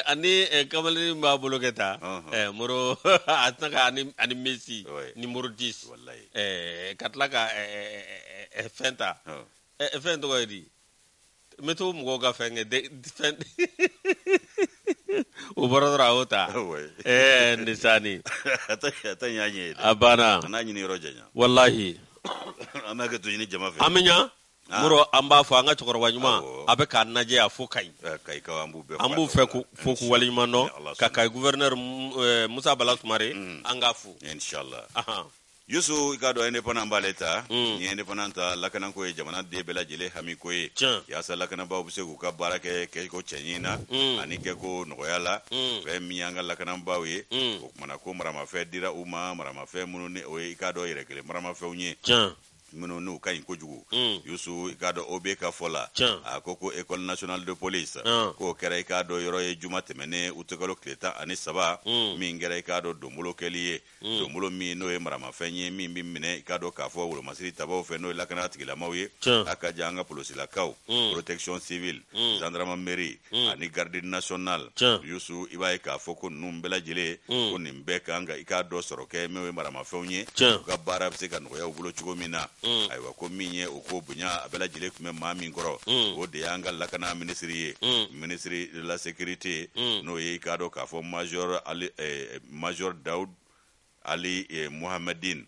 ani eh, kamaleni min b'a bolo kɛ ta uh-huh. eh, moro [laughs] a tɛna ka ani mesi nimero 10 ka tila ka fɛn ta fɛn tɔgɔ ye di n mɔgɔw ka fɛn kɛ fɛn o bɔra dɔrɔn a y'o ta ɛɛ a banna walahi an b'a kɛ to ɲini jama fɛ an bɛ ɲa Ah. muro an b'a fɔ an ka cɛkɔrɔba ɲuman a bɛ k'a najɛ a fo kayi an b'u fɛ fo k'u waleɲuman dɔn ka kayi guvɛrinɛri musa bala sumare mm. an k'a fo yusu i k'a dɔn indépendant b'ale ta mm. ni indépendant ta lakananko ye jamana den bɛɛ hamiko ye yaasa lakanabaw be se k'u ka baara kɛ kɛko cɛɲi na ani kɛko nɔgɔya la mm. fɛn min y'an ka lakanabaw ye o kumana ko maramafɛn dira u ma maramafɛn minnu ni o ye i k'a dɔ yɛrɛ kelen maramafɛnw ye minnu n'u ka ɲi kojugu hmm. yusu i k'a dɔn o bɛ ka fɔ la a ko ko école nationale de police k'o kɛra i k'a dɔn yɔrɔ ye juma tɛmɛnen utikalo tile tan ani saba min kɛra i k'a dɔn hmm. donbolo kɛli ye donbolo min n'o ye maramafɛn ye min bɛ minɛ i k'a dɔn k'a fɔ wolomasiri tabaw fɛ n'o ye lakana tigilamaw ye a ka jan an ka polisilakaw protection civile gendarmerie ani garde national yusu i b'a ye k'a fɔ ko ninnu bɛɛ lajɛlen ko nin bɛɛ kan ka i k'a dɔ sɔrɔ kɛ min ye maramafɛnw ye ka baara bɛ se ka nɔgɔya u bolo cogo min na Mm. ayiwa ko min ye o ko bonya a bɛɛ lajɛlen tun bɛ maa min kɔrɔ mm. o de y'an ka lakana minisiri ye mm. minisiri de la sécurité n'o ye i k'a dɔn k'a fɔ major ali eh, major daoud ali eh, muhammadin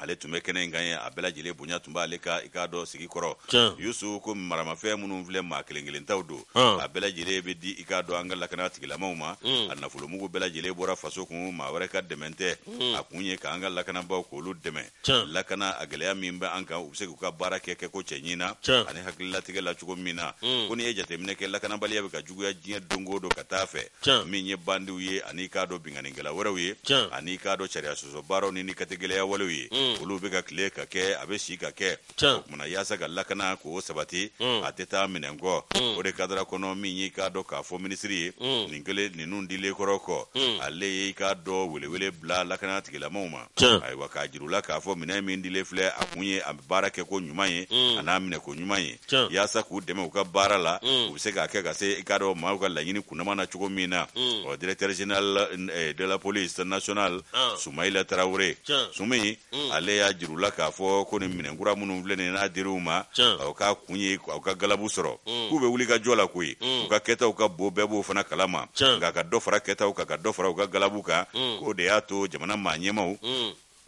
ale tun bɛ kɛnɛ in kan ye a bɛɛ lajɛlen tun b'ale ka i k'a dɔ sigi kɔrɔ yusu ko maramafɛn minnu filɛ maa kelen kelen taw don a bɛɛ lajɛlen di i k'a dɔn an ka lakana tigilamaw ma mm. a nafolomugu bɛɛ bɔra faso kun ma wɛrɛ ka dɛmɛ tɛ mm. a kun ye k'an ka lakanabaw k'olu dɛmɛ lakana a gɛlɛya min bɛ an kan u bɛ se k'u ka baara kɛ kɛ ko cɛɲin na ani hakililatigɛ la cogo min na mm. ko n'i e ye jateminɛ kɛ lakanabaliya bɛ ka juguya diɲɛ don o don ka taa fɛ min ye bandiw ye ani i k'a dɔn binganikɛla wɛrɛw ye ani i k'a dɔn sariya sɔsɔ baaraw ni ni katigɛlɛya walew ye Mm. olu bɛ ka tile ka kɛ a bɛ si ka kɛ o kumana yaasa ka lakana k'o sabati mm. a tɛ taa minɛn mm. o de kadara kɔnɔ min y'i k'a dɔn k'a fɔ minisiri ye nin kelen ninnu dilen kɔrɔ kɔ ale y'i k'a dɔn welewele bila lakana tigilamaw ma ayiwa k'a jirula k'a fɔ minɛn min dilen filɛ a kun ye a bɛ baara kɛ ko ɲuman ye a n'a minɛ ko ɲuman ye yaasa k'u dɛmɛ u ka baara la u bɛ se k'a kɛ ka se i k'a dɔn maaw ka laɲini kunnama na cogo min na ɔ directeur général de la police nationale sumayila tarawele sumi ale y'a jirula k'a fɔ ko ni minɛnkura minnu filɛ ni n'a diriw ma aw ka kun ye aw ka galabu sɔrɔ mm. k'u bɛ wuli ka jɔ la koyi mm. u ka kɛtaw ka bo bɛɛ b'o fana kalama nka ka dɔ fara kɛtaw kan ka dɔ fara u ka galabu kan mm. k'o de y'a to jamana maa ɲɛmaw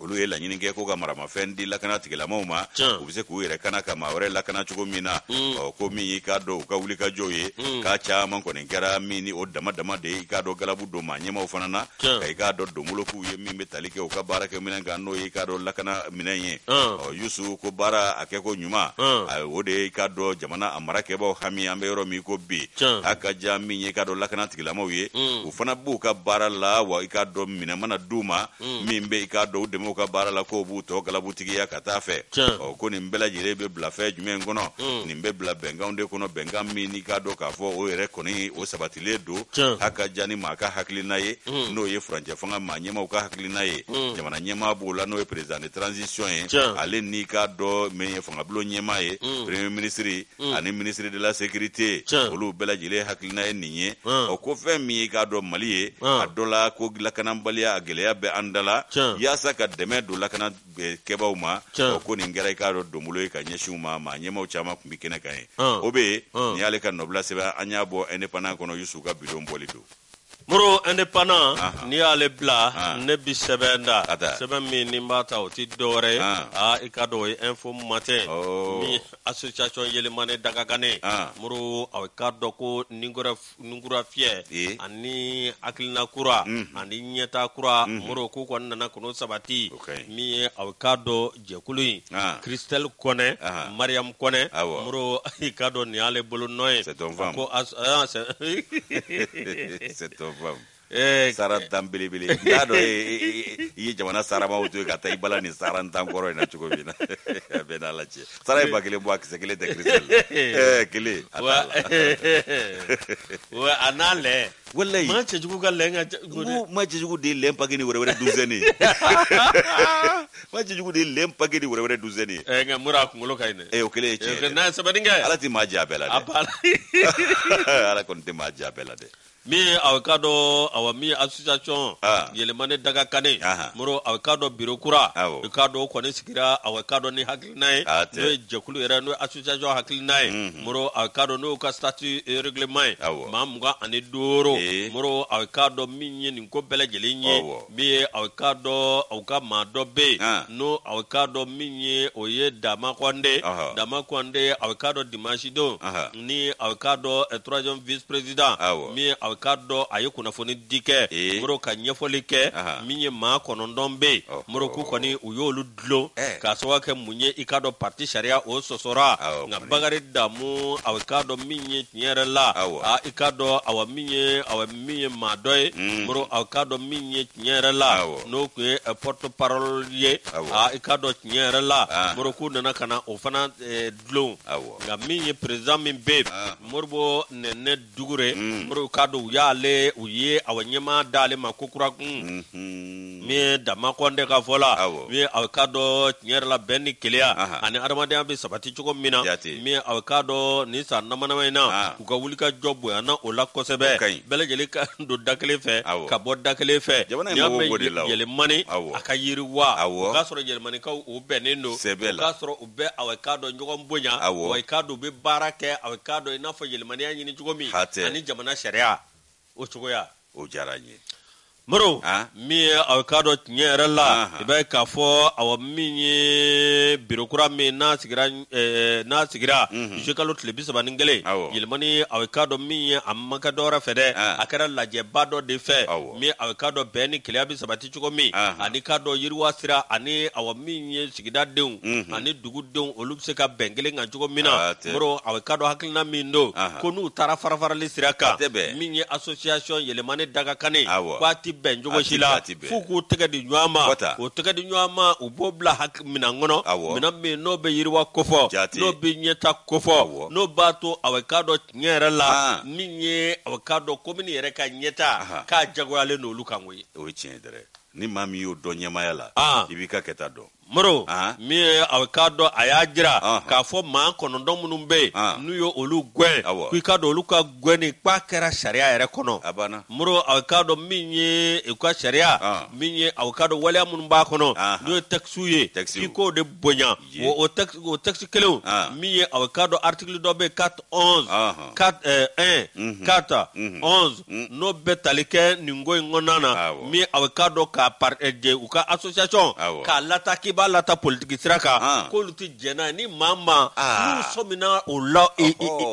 olu ye laɲini kɛ ko ka maramafɛn di lakana tigɛlamaw ma u be se k'u yɛrɛ kana ka ma wɛrɛ lakana cogo min na ɔ ko min y'i k'a dɔn u ka wuli ka jɔw ye k'a caaman kɔni kɛra min ni o dama dama de i k'a dɔn galabu don ma ɲɛmaw fana na ka i k'a dɔn donbolokuw ye min be tali kɛ u ka baara kɛ minɛ kan n'o y'i k'a dɔn lakana minɛ ye ɔ yusu ko baara a kɛ ko ɲuman o de i k'a dɔn jamana a mara kɛbaw hami an be yɔrɔ min ko bi a ka ja min ye i k'a dɔn lakana tigilamaw ye mm. u fana b'u ka baara la wa i k'a dɔn minɛ mana d'u ma min mm. be i k'a dɔn u dɛmɛ balimaw ka baara la kow b'u tɔ galabutigiya ka taa fɛ ɔ ko nin bɛɛ lajɛlen bɛ bila fɛn jumɛn kɔnɔ nin bɛ bila bɛnkanw de kɔnɔ bɛnkan min n'i k'a dɔn k'a fɔ o yɛrɛ kɔni o sabatilen don a ka ja ni maa ka hakilina ye n'o ye furancɛ fanga maa ɲɛmaw ka hakilina mm. ye jamana ɲɛmaa b'o la n'o ye président de transition ye ale n'i k'a dɔn min ye fangabulon ɲɛmaa ye mm. premier ministre mm. ani ministre de la sécurité olu bɛɛ lajɛlen hakilina ye nin ye ɔ ko fɛn min ye k'a dɔn mali ye a dɔ la ko lakanabaliya a gɛlɛya bɛ an da yaasa ka dɛmɛ don lakana eh, kɛbaw ma o ko nin kɛra i k'a dɔ donbolo ye ka ɲɛsiw ma ma ɲɛmaw caman kun bi kɛnɛ kan ye o be ni nin y'ale ka nɔbila sɛbɛn an y'a bɔ indépendant kɔnɔ yusufu ka bidon bɔli don moro indépendant ah. n'i y'ale bila ah. ne bi sɛbɛn da sɛbɛn min ni n b'a ta o ti dɔwɛrɛ ye ah. a i ka dɔ o ye info matin oh. min association yelemane dagagane moro a ka dɔ ko ninkura fiyɛ ani hakilina kura mm. ani ɲɛta kura mm. moro k'u kɔni nana kɔnɔ sabati min ye i ka dɔ jɛkulu in christelle kɔnɛ mariam kɔnɛ moro i ka dɔ ni y'ale bolo nɔ ye faamu eh, sara tan belebele n dɔ i ye jamana saramaw to ye ka taa i bala nin sara kɔrɔ in cogo min na a bɛ n'a lajɛ sara ye ba kelen bɔ a kisɛ kelen tɛ kirisɛl kelen a n'a lɛ walayi de lɛn pake ni wɛrɛwɛrɛ duzɛni ye de lɛn pake ni wɛrɛwɛrɛ duzɛni nka mura a kunkolo ka ɲi o kelen ye tiɲɛ ye ala tɛ maa jɛ a bɛɛ la dɛ ala kɔni tɛ maa jɛ a bɛɛ la dɛ min aw ka dɔ awa min ye association ah. yɛlɛmani daga kane moro aw ka dɔ biro kura i ka dɔ kɔni sigira aw ka dɔ ni hakilina ye n'o ye eh, jɛkulu yɛrɛ n'o ye association hakilina ye moro aw ka dɔ n'o ka statut règlement ye maa mugan ani duuru moro aw ka dɔ min ye nin ko bɛɛ lajɛlen ye min ye aw ka dɔ aw ka maa dɔ bɛ yen n'o aw ka dɔ min ye o ye dama kɔnde dama kɔnde aw ka dɔ dimanche don ni aw ka dɔ troisième vice président min ye Eh. k'a oh. eh. dɔ a ye kunnafoni di kɛ moro ka ɲɛfɔli kɛ min ye maa kɔnɔntɔn be yen moro k'u kɔni u y'olu dulon k'a sababu kɛ mun ye i k'a sariya o sɔsɔra nka damu a k'a eh, dɔ min ye tiɲɛ yɛrɛ la a i k'a dɔ awa min ye awa min ye maa dɔ ye moro a k'a min ye tiɲɛ yɛrɛ la n'o tun ye porte parole ye a i k'a dɔ tiɲɛ yɛrɛ la moro k'u nana ka na o fana dulon nka min ye président min bɛ ah. moribo nɛnɛ dugure moro mm. k'a u y'ale u ye a ɲɛma d'ale ma kokurakun min ye dama kɔnte ka fɔ la min ye a ka dɔ tiɲɛ yɛrɛ la bɛn ni keleya ani adamadenya bɛ sabati cogo min na min ye a ka dɔ nin san damadama in na u ka wuli ka jɔ bonyana o la kosɛbɛ bɛɛ lajɛlen ka don da kelen fɛ ka bɔ da kelen fɛ n'i y'a mɛn yɛlɛmani a ka yiriwa o k'a sɔrɔ yɛlɛmanikaw o bɛnnen don o k'a sɔrɔ u bɛ a ka dɔ ɲɔgɔn bonya wa ka dɔ bɛ baara kɛ a ka dɔ i n'a fɔ yɛlɛmaniya ɲini cogo min ani jamana sariya o cogoya o diyara n ye moro ah. min ye aw k'a dɔn tiɲɛ yɛrɛ la i bɛ k'a fɔ awɔ min ye birokura min n'a sigira n'a sigira zikalo tile bi saba ni kelen yɛlɛmani aw k'a dɔn min ye a man kɛ dɔwɛrɛ fɛ dɛ a kɛra lajɛba dɔ de fɛ min aw k'a dɔn bɛn ni kɛlɛya bɛ sabati cogo min ani k'a dɔn yiriwa sira ani awɔ min ye sigidadenw ani dugudenw olu bɛ se ka bɛn kelen kan cogo min na moro aw k'a dɔn hakilina min don ko n'u taara farafarali sira kan min ye association yɛlɛmani daga kan bɛn cogo si la f'u k'u tɛgɛ di ɲɔgɔn ma o tɛgɛ di ɲɔgɔn ma u b'o bila minɛn kɔnɔ minɛn min n'o bɛ yiriwa kofɔ n'o bɛ ɲɛta kofɔ n'o b'a to a bɛ k'a dɔn tiɲɛ yɛrɛ la min ye a bɛ k'a dɔn komini yɛrɛ ka ɲɛta k'a jagoyalen n'olu kan koyi. o ye tiɲɛ ye dɛrɛ ni maa min y'o dɔn ɲɛmaaya la i b'i ka kɛta dɔn. moro ah. min ye a k'a dɔ a y'a jira k'a fɔ maa kɔnɔntɔn minnu be yen ah. n'u ye olu gɛn k'i k'a dɔn olu ka kɛra sariya yɛrɛ kɔnɔ moro a k'a dɔ min ye u ka sariya min ye a k'a dɔ waleya minnu b'a kɔnɔ n'o ye tɛkisiw ye k'o de bonya o tɛkisi kelenw ah. min ye a k'a dɔn artikili dɔ bɛ yen quatre onze quatre euh, un quatre onze n'o bɛ tali kɛ nin ko in kɔnɔna na min a k'a dɔn k'a euh, u ka k'a lataki b'a la ta politiki sira kan k'olu tɛ jɛn ni maa maa n'u sɔmina o la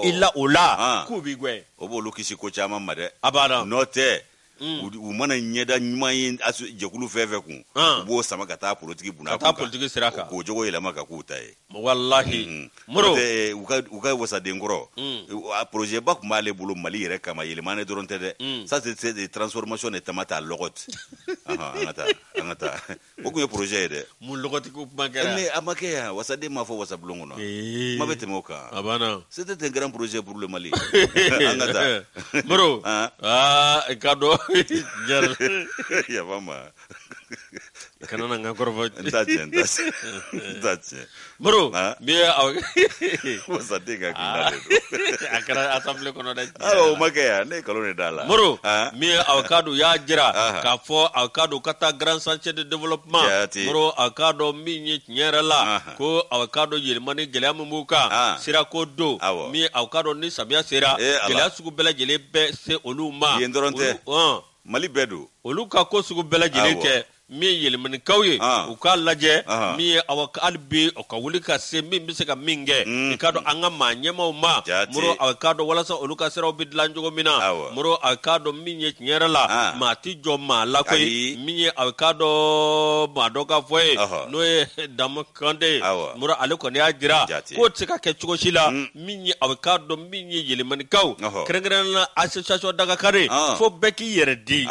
i la o la k'u b'i gɛn. o b'olu kisi ko caman ma dɛ. abada n'o tɛ. Mm. u mana ɲɛda ɲuman ye jɛkulu fɛn fɛn kun ah. u b'o sama ka taa politiki buna taa k'o jogo yɛlɛma ka k'u ta ye mm. eh, mm. u ka u projet ba kun b'ale bolo mali yɛrɛ kama yɛlɛma dɔrɔn tɛ dɛ ça c'est transformation [laughs] de tamata lɔgɔti an an ka taa o kun ye projet ye dɛ mun lɔgɔti kuma kɛra eh, mais a ma kɛ yan wasaden m'a fɔ wasabulon kɔnɔ kuma bɛ tɛmɛ o kan a banna c'était un grand projet pour le Mali an ka taa moro aa i ka dɔn [laughs] Держи. Я мама. kana na nka kɔrɔfɔ baro bi wasate ka kunda de do a kɛra assemblée kɔnɔ dɛ awɔ o ma kɛ ne ye nkalon de d'a la baro min y'a jira k'a fɔ a ka taa grand chantier de développement baro avocado min ye tiɲɛ yɛrɛ la ko avocado yɛlɛma ni gɛlɛya min b'u kan ko don min ye avocado ni samiya sera eh, gɛlɛya sugu bɛɛ lajɛlen bɛ se olu ma eh. mali bɛɛ don olu ka ko sugu bɛɛ lajɛlen kɛ min yɛlɛmɛnikaw ye u k'a lajɛ min ye awa hali bi o ka wuli ka se min bɛ se ka min kɛ i k'a dɔn an ka maa ɲɛmaw ma muru a k'a dɔn walasa olu ka siraw bɛ dilan cogo min na muru a k'a dɔn min ye tiɲɛ yɛrɛ la maa ti jɔ maa la koyi min ye a k'a dɔn maa dɔ ka fɔ ye n'o ye damu kante ye muru ale kɔni y'a jira k'o tɛ se ka kɛ cogo si la min ye a k'a dɔn min ye yɛlɛmɛnikaw kɛrɛnkɛrɛnnen na association dagakare ah. fo bɛɛ k'i yɛrɛ di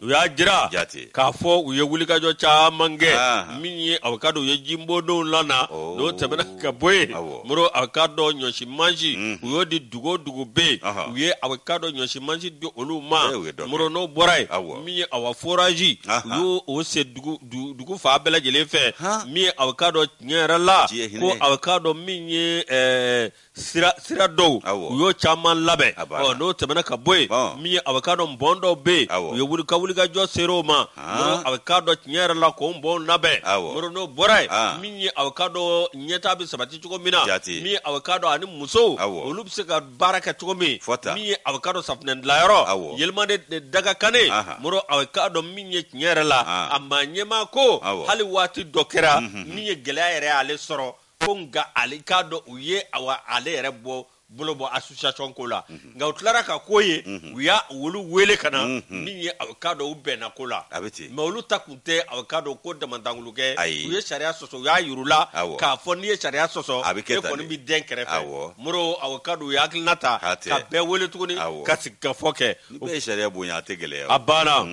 u y'a jira k'a fɔ u ye wulikajɔ caman kɛ min ye avocado ye jibondenw lana oh. n'o tɛmɛna ka bɔ yen moro avocado ɲɔsi mansi mm. u y'o di dugu o dugu bɛ yen u ye avocado ɲɔsi mansi di olu ma eh, moro n'o bɔra yen min ye awa forazi u y'o o se dugu fan bɛɛ lajɛlen fɛ min ye avocado tiɲɛ yɛrɛ la ko avocado min ye ɛɛ. Eh, sira sira dɔw u y'o caman labɛn ɔ n'o tɛmɛna ka bɔ yen min ye avocat dɔ nbɔn dɔ bɛ yen u ye wuli ka wuli ka jɔ ser'o o ma mɔrɔ a avocat dɔ tiɲɛ yɛrɛ la k'o nbɔn labɛn mɔrɔ n'o bɔra yen min ye a bɛ avocat dɔ ɲɛta bɛ sabati cogo min na min ye avocat dɔ ani musow olu bɛ se ka baara kɛ cogo min min ye avocat dɔ safunɛ dilanyɔrɔ yɛlɛmani daga kane mɔrɔ avocat dɔ min ye tiɲɛ yɛrɛ la a ma ɲɛma ko hali waati dɔ kɛra min ye gɛlɛya yɛrɛ y'ale sɔrɔ ko nka ale k'a dɔn u ye awa ale yɛrɛ bɔ bolo bɔ association ko la mhm. nka u tilara ka ko mhm. mhm. ye u y'a olu wele ka na min ye aw ka dɔ u bɛnna ko la mɛ olu ta kun tɛ aw ka dɔ ko damatangolo kɛ u ye sariya sɔsɔ u y'a yirula k'a fɔ n'i ye sariya sɔsɔ e kɔni b'i den kɛrɛfɛ moro aw ka dɔ u ye hakilina ta ka bɛɛ wele tuguni ka sigi ka fɔ kɛ. ni bɛɛ ye sariya bonya a tɛ gɛlɛya. a banna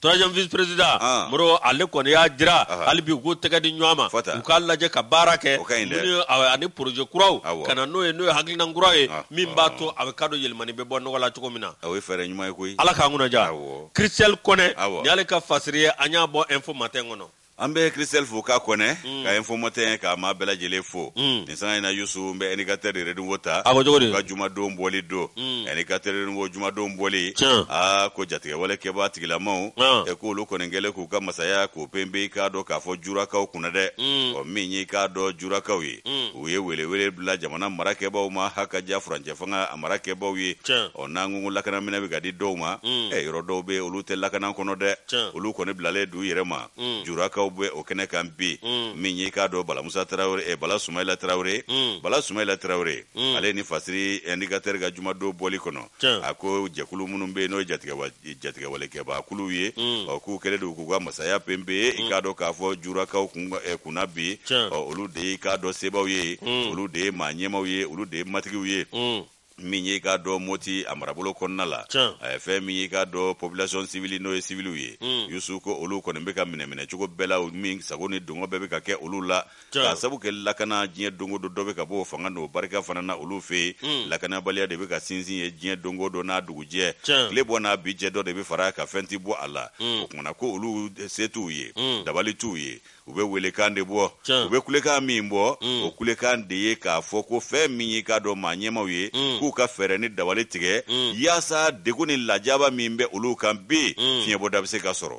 troisième vice président ah. moro ale kɔni y'a jira hali bi u k'u tɛgɛ di ɲɔgɔn ma u k'a lajɛ ka baara kɛ ani projet kuraw ka na n'o ye n'o ye hakilina kura ye min b'a to a bɛ kadɔ yɛlɛmani bɛ bɔ nɔgɔ la cogo min na ala k'an kunnaja christial kɔnɛ nin ka fasiri ye an y'a bɔ info matin kɔnɔ an be kristɛl fo k'a kɔnɛ mm. ka informatɛn k'a ma bɛɛ fo mm. nin sanga ɲina yusu n bɛ indikateur de redinwo ta mm. a ko do di ka jumadon bɔli don mm. redinwo jumadon bɔli a ko jatigɛwale kɛbaa tigilamaw ɛ k'olu kɔni kɛlen k'u ka masaya k'o penbe k'a dɔ k'a fɔ jurakaw kunna dɛ ɔ min ye k'a dɔ jurakaw ye u ye welewele bila jamana marakɛbaw ma ja furancɛ fanga marakɛbaw ye ɔ n'an ko lakanaminɛ bɛ ka di dɔw ma mm. eh, yɔrɔ dɔw be olu tɛ lakana kɔnɔ dɛ olu kɔni bilalen du yɛrɛ ma mm. jurakaw bɛ o kɛnɛ kan bi mm. min ye k'a dɔ balamusa tarawure eh, bala sumayila tarawure mm. bala sumayila tarawure mm. ale ni fasiri eh, indikatɛri ka juma do bɔli kɔnɔ a ko jɛkulu minnu be yen n'o ye jatigɛwalekɛbakuluw ye mm. ɔ k'u kɛlen do k'u ka masaya penpe i k'a dɔ k'a fɔ jurakaw eh, kunna bi ɔ olu de y'i k'a dɔ sebaw ye Hmm. ye olu de ye ma ɲɛmaw ye olu de ye matigiw ye hmm. min ye k'a dɔ moti a marabolo kɔnɔna la fɛn min ye k'a dɔ population civili n'o ye civiliw ye hmm. yusu ko olu kɔni bɛ ka minɛminɛ cogo bɛɛ la min sago ni dongɔ bɛɛ bɛ ka kɛ olu la k'a sabu kɛ lakana diɲɛ dongo do dɔ bɛ ka bɔ o fanga n'o barika fana na olu fɛ yen lakanabaliya de bɛ ka sinsin ye diɲɛ dongo do don n'a dugujɛ tile bɔ n'a jɛ dɔ de bɛ fara ka fɛn ti bɔ a la o kumana ko olu se t'u ye dabali t'u ye u bɛ welekan de bɔ u bɛ kulekan min bɔ mm. o kulekan de ye k'a fɔ ko fɛn min ye k'a dɔn maa ɲɛmaw ye mm. k'u ka fɛɛrɛ ni dabali tigɛ mm. yaasa degun ni lajaba min bɛ olu kan be mm. fiɲɛbɔda be se ka sɔrɔ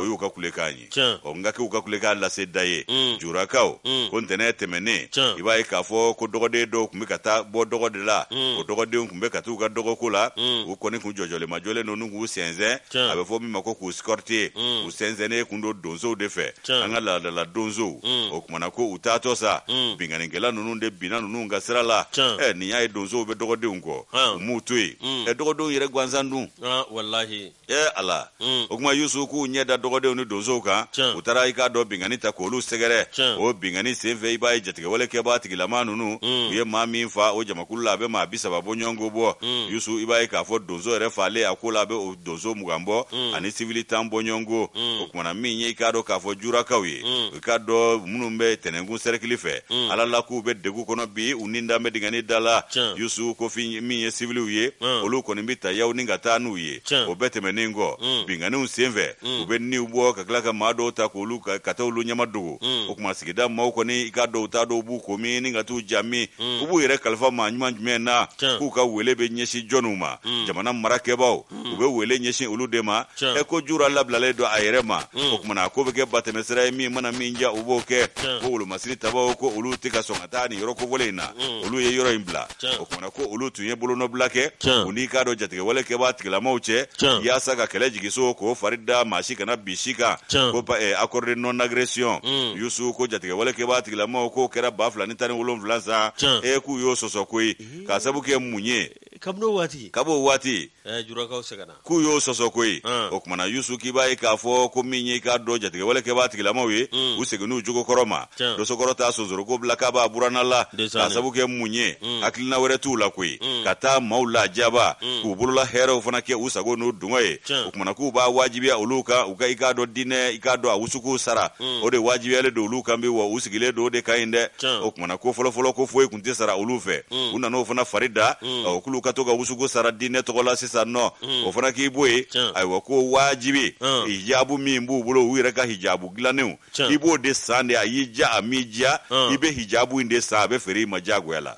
o y'u ka kulekan ye ɔ nka k'u ka kulekan lase da ye mm. jurakaw mm. ko ntɛnɛ tɛmɛnen i b'a ye k'a fɔ ko dɔgɔden dɔw kun be ka taa bɔ dɔgɔ de la mm. o dɔgɔdenw kun be ka t'u ka dɔgɔko la mm. u kɔni kun jɔjɔlemajɔlen nonu k'u sɛnsɛn a bɛ fɔ min ma ko k'u skɔrite mm. u sɛnsɛnnen kun do donsow de fɛ an ka laadala donso mm. o kumana ko u taatɔ sa mm. binganikɛla nunu de binna nunu ka sira la ɛ eh, nin y'a ye donsow bɛ dɔgɔdenw kɔ u m'u to yen ɛ dɔgɔdenw yɛrɛ gansan dun walahi ɛ ala o kuma mm. mm. yusu k'u ɲɛ da dɔgɔdenw ni donsow kan u taara i k'a dɔn bingani ta k'olu sɛgɛrɛ o bingani sen fɛ i b'a ye jatigɛwale kɛbaga tigilama ninnu u ye maa min fa o jamakulu la a bɛ maa bi bɔ ɲɔgɔn ko bɔ yusu i b'a ye k'a fɔ donso yɛrɛ faale a ko la a bɛ o mugan bɔ mm. ani sibili tan bɔ ɲɔgɔn ko o tumana min ye i k'a dɔn k'a fɔ jurakaw ye i k'a dɔ minnu bɛ tɛnɛnkun sɛrikili fɛ mm. ala la k'u bɛ degu kɔnɔ bi u ni dan bɛ dingɛni da la yusu kofi min ye siviliw ye mm. olu kɔni bɛ ta yaw ni ka taa n'u ye o bɛɛ tɛmɛnen kɔ mm. binganiw sen fɛ u bɛ niw bɔ ka tila ka maa dɔw ta k'olu ka taa olu ɲɛma dogo o tuma sigida maaw kɔni i ka dɔw ta dɔw b'u ko min ni ka t'u ja min u b'u yɛrɛ kalifa maa ɲuman jumɛn na k'u ka wele bɛ ɲɛsin jɔnniw ma jamana marakɛbaw u bɛ wele ɲɛsin olu de ma ɛ ko jura labilalen don a yɛrɛ ma o tumana a ko bɛ kɛ batɛmɛsira ye min mana min ja u b'o kɛ ko wolomasiri tabaw ko olu tɛ ka sɔn ka taa nin yɔrɔ kofɔlen na olu mm. ye yɔrɔ in bila o kumana ko olu tun ye bolonɔbila kɛ u n'i k'a dɔn jatigɛwale kɛbaa tigilamaw cɛ yaasa ka kɛlɛ jigiso k'o fari da maa si kana bin si kan ko eh, accorde non agression mm. yusu ko jatigɛwale kɛbaa tigilamaw k'o kɛra ba fila ni tan ni wolonfila san e k'u y'o sɔsɔ koyi k'a sabu kɛ mun ye kabini o waati kabi o waati eh, jurakaw sɛgɛnna k'u y'o soso ko yi eh. o kumana yusu k'i b'a k'a fo ko minyi ye i ka dɔ jatigɛwale kɛ b'a tigilamaw ye hmm. u segin n'u koroma do so korota so zuru ko bila k'a b'a burana la k'a sabu ke munye hmm. aklina hakilina t'u la koyi hmm. ka taa maw lajaba k'u bulula hero fana ke u sago n'u dungɔ ye o kumana k'u b'a waajibiya uluka u ka i k'a dɔn diinɛ i k'a dɔn sara o de waajibiyalen don do uluka mbi wa usigile do de kainde ɲi dɛ o kumana folo fɔlɔfɔlɔ ko fo tun tɛ sara olu fɛ u nan'o fana fari da k'olu ka to ka wusuko sara dinɛ tɔgɔ la sisan nɔ hmm. o fana k'i bo ye ayiwa ko waajibi hijabu min b'u bolo u yɛrɛ ka hijabu dilannenw i b'o de san de a y'i ja a m'i diya i bɛ hijabu in de san a be feere i ma diyagoya la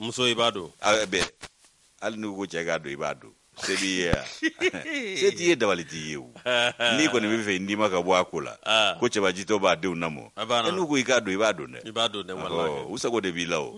muso i b'a don bɛɛ hali n'i ko cɛ k'a don i b'a don [laughs] sebiya [laughs] ah. mhm. mm. se t'i ye dabalitigi ye o n'i kɔni bɛ fɛ i nima ka bɔ a ko la ko cɛbajitɔ b'a denw lamɔ e n'u ko i k'a don i b'a don dɛ i b'a don dɛ walahi u sago de b'i la o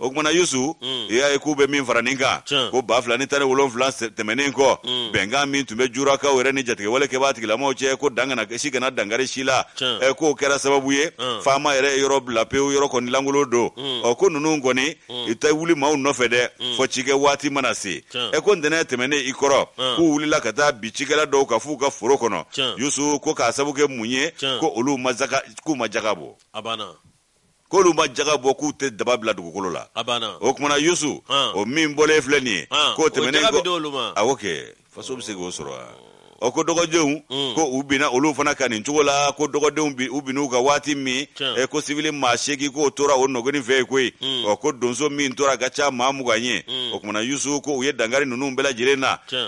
o tumana yusu i y'a ye k'u bɛ min fara nin kan ko ba fila ni tari wolonfila tɛmɛnen kɔ bɛnkan min tun bɛ jurakaw yɛrɛ ni jatigɛwale kɛbaa tigilamaw cɛ ko dan kana si kana dankari si la k'o kɛra sababu ye ah. faama yɛrɛ ye yɔrɔ bila pewu yɔrɔ kɔni lankolon don mm. ɔ ko ninnu kɔni mm. i tɛ wuli maaw nɔfɛ dɛ fɔ cikɛ waati mana se ɛ ko ntɛnɛn tɛmɛnen i kɔrɔ k'u wulila ka taa bi cikɛla dɔw kan f'u ka foro kɔnɔ yusu ko k'a sabu kɛ mun ye ko olu ma jaga k'u ma jaga bɔ a banna k'olu ma jaga bɔ k'u tɛ daba bila dugukolo la a banna o kumana yusu o min bɔlen filɛ nin ye k'o tɛmɛnen kɔ a y'o kɛ faso bɛ se k'o sɔrɔ wa. o hmm. ko dɔgɔdenw eh, ko u binna olu fana ka nin cogo la ko dɔgɔdenw u binn'u ka waati min ko sibili maa seegin k'o tora o nɔgɔnin fɛ yen hmm. koyi ɔ ko donso min tora ka ca maa mugan ye hmm. o kumana yusu ko u ye dangari nunu bɛɛ lajɛlen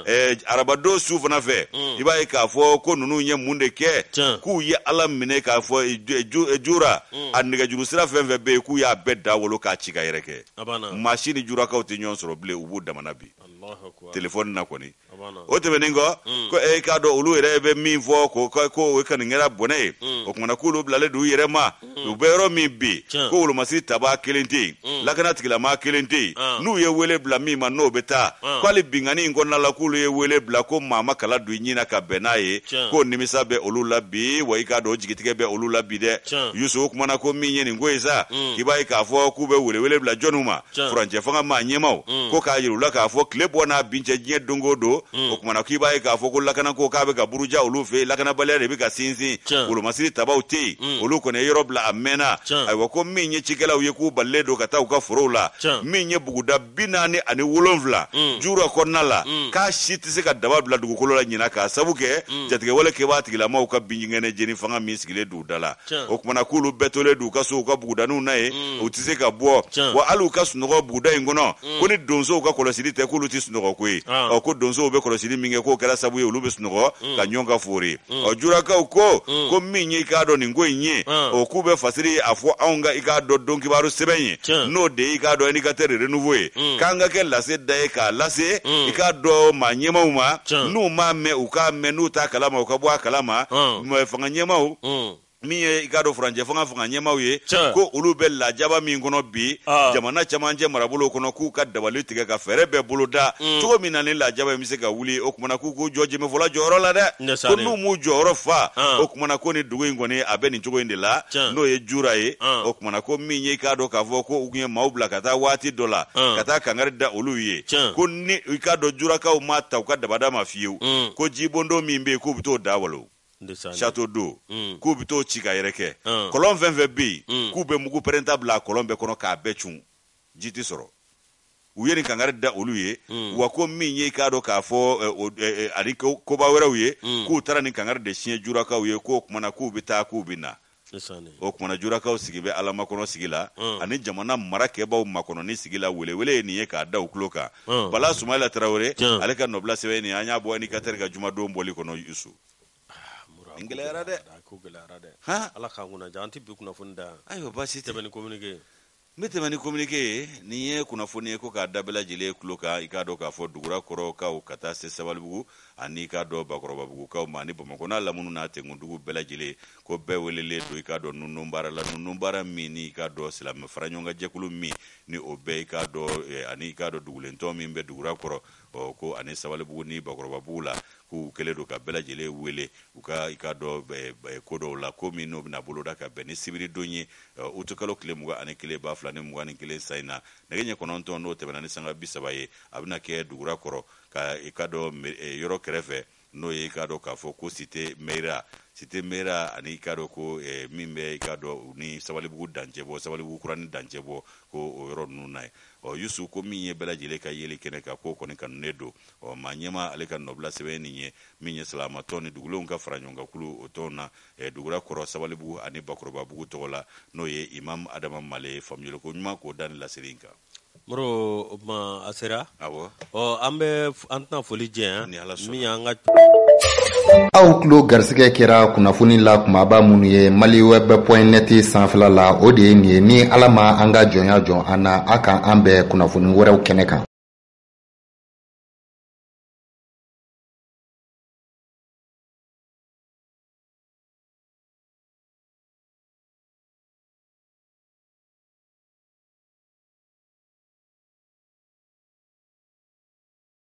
eh, na arabado su fana fɛ i b'a ye k'a fɔ ko nunu ye mun de kɛ k'u ye ala minɛ k'a fɔ jura a nɛgɛjuru sira fɛn fɛn bɛ yen k'u y'a bɛɛ da wolo k'a ci ka yɛrɛ kɛ maa ni jurakaw tɛ ɲɔgɔn sɔrɔ bilen u b'u damana bi telefɔni na kɔni o tɛmɛnin kɔ ko e k'a dɔn olu yɛrɛ bɛ min fɔ ko ko o ka kɛra bɔnɛ ye hmm. o kumana k'olu bilalen don u yɛrɛ ma hmm. u bɛ yɔrɔ min bi ko wolomasi taba kelen tɛ yen hmm. lakana tigilamaa kelen tɛ ah. yen n'u ye wele bila min ma n'o bɛ taa ah. k'ale binkanni in kɔnɔna la k'olu ye wele bila ko maa ma kala don i ɲin ka bɛn n'a ye k'o nimisa bɛ olu la bi wa i k'a dɔn o jigitigɛ bɛ olu la bi dɛ yusu kumana ko min ye nin ko ye sa k'i b'a ye k'a fɔ k'u bɛ welewele bila jɔnniw ma furancɛ fanga maa ɲɛmaw ko k'a yir'u la k'a fɔ tile bɔ n'a bin diɲɛ don o don Hmm. o kumana k'i b'a ye k'a fɔ ko lakanako k'a bɛ ka buruja olu fɛ lakanabaliya de bɛ ka sinsin wolomasiri tabaw tɛ yen olu kɔni ye yɔrɔ bila a mɛnna ayiwa ko min ye cikɛlaw ye k'u balilen don ka taa u ka forow la min ye buguda bi naani ani wolonfila juura kɔnɔna la k'a si tɛ se ka daba bila dugukolo la ɲina k'a sabu kɛ hmm. jatigɛwale kɛbaa tigilamaw ka binkɛnɛ jeni fanga min sigilen don u da la o kumana k'olu bɛɛ tolen don u ka so u ka bugudaninw na ye hmm. u tɛ se ka bɔ wa hali u ka sunɔgɔ buguda in kɔnɔ ko ni donsow ka kɔlɔsili tɛ k'olu tɛ sunɔgɔ ko ye ɔ ah. ko donsow bɛ be kɔlɔsili min kɛ k'o kɛra sabu ye olu bɛ sunɔgɔ ka ɲɔgɔn ka fori ɔ jurakaw ko ko min ye i k'a dɔ nin ko mm. in o k'u bɛ fasiri a fɔ anw ka i k'a dɔ don kibaru sɛbɛn ye n'o de i k'a dɔ indikateur renouveau ye mm. k'an ka kɛ lase da ye k'a lase i k'a dɔ ma ɲɛmaw ma n'u m'a mɛn u k'a mɛn n'u t'a kalama u ka bɔ a kalama mm. fanga ɲɛmaw min ye i k'a dɔ furanjɛ fanga fanga ɲɛmaw ye ko olu bɛ lajaba min kɔnɔ bi jamana camancɛ marabolo kɔnɔ k'u ka dabali tigɛ ka fɛɛrɛ bɛɛ boloda mm. cogo min na ni lajaba in be se ka wuli o kumana k'u k'u jɔ jɛmɛfɔla jɔyɔrɔ la dɛ ko n'u m'u jɔyɔrɔ fa o kumana ko ni dugu in kɔni a bɛ nin cogo in de la n'o ye jura ye o kumana ko min ye i k'a dɔn k'a fɔ ko u kun ye maw bila ka taa waati dɔ la ka taa kangari da olu ye ko ni i k'a dɔn jurakaw m'a ta u ka dabada ma fiyewu mm. ko jibondo min be yen k'u be t'o da château d'eau mm. k'u bɛ t'o ci ka yɛrɛ kɛ mm. kɔlɔn fɛn fɛn bɛ yen mm. k'u bɛ mugu pɛrɛnta bila kɔlɔn bɛɛ kɔnɔ k'a bɛɛ cun ji tɛ sɔrɔ u ye nin kankari da olu ye mm. wa ko min ye k'a dɔn k'a fɔ ani koba wɛrɛw ye k'u taara nin kankari de siɲɛ jurakaw ye k'o kumana k'u bɛ taa k'u bɛ na o kumana jurakaw sigi bɛ alamakɔnɔ sigi la ani jamana mara kɛbaw makɔnɔni sigi la welewele ye nin ye k'a da u tulo kan bala sumayila tarawele ale ka nɔbila sɛbɛn nin an y'a bɔ ani ka tɛri ka bɔli kɔnɔ yusu nin gɛlɛyara dɛ a ko gɛlɛyara dɛ ala k'an kunnaja an tɛ bi kunnafoni da ayiwa baasi tɛ ni communiqué n be tɛmɛ ni communiqué ye nin ye kunnafoni ye ko k'a da bɛɛ lajɛlen tulo kan i k'a dɔn k'a fɔ dugura kɔrɔ kaw ka taa se sabalibugu ani k'a dɔn bakɔrɔbabugukaw ma ani bamakɔ n'a lamunu n'a tenkundugu bɛɛ lajɛlen ko bɛɛ welelen don i k'a dɔn nunu baara la nunu baara min ni i k'a dɔn silamɛ fara ɲɔgɔn jɛkulu min ni o bɛɛ i k'a dɔn e, ani i k'a dɔn dugulentɔ min bɛ dugura kɔrɔ ɔ ko ani sabalibugu ni bakɔrɔbabugu la k'u kɛlen don ka bɛɛ wele u ka i k'a dɔn ko dɔw la ko min n'o bɛna boloda ka bɛn ni sibiridon ye e, utukalo kile muga ani kile ba fila ni mugan ni kelen sa in na nɛgɛ ɲɛ kɔnɔntɔn n'o tɛmɛna ni sanga bi saba ye a bɛna kɛ dugura kɔrɔ ka i ka dɔ eh, yɔrɔ kɛrɛfɛ n'o ye i ka dɔ k'a fɔ ko site mɛra site meira ani i ka dɔ ko eh, min bɛ i ka dɔ ni sabalibugu dancɛbɔ sabalibugu kurani dancɛbɔ ko o yɔrɔ ninnu na ye ɔ yusu ko min ye bɛɛ ka yeli kɛnɛ ka k'o kɔni kanune ne don ɔ maa ɲɛma ale ka nɔbila sɛbɛn nin ye min ye silamatɔn ni dugulenw ka fara kulu o tɔn na dugura kɔrɔ sabalibugu ani bakɔrɔbabugu tɔgɔ la n'o ye imam adama male ye faamuyaliko ɲuman k'o dani ni kan moro ma tuma a sera awɔ ɔ an bɛ an tɛna foli jɛ yan eh? min y'an ka aw tulo garisigɛ kɛra kunnafoni la kumaba minnu ye mali web pɔin nɛti sanfɛla la o de ye nin ye ni ala ma an ka jɔnya jɔn an na a kan an bɛɛ kunnafoni wɛrɛw kɛnɛ kan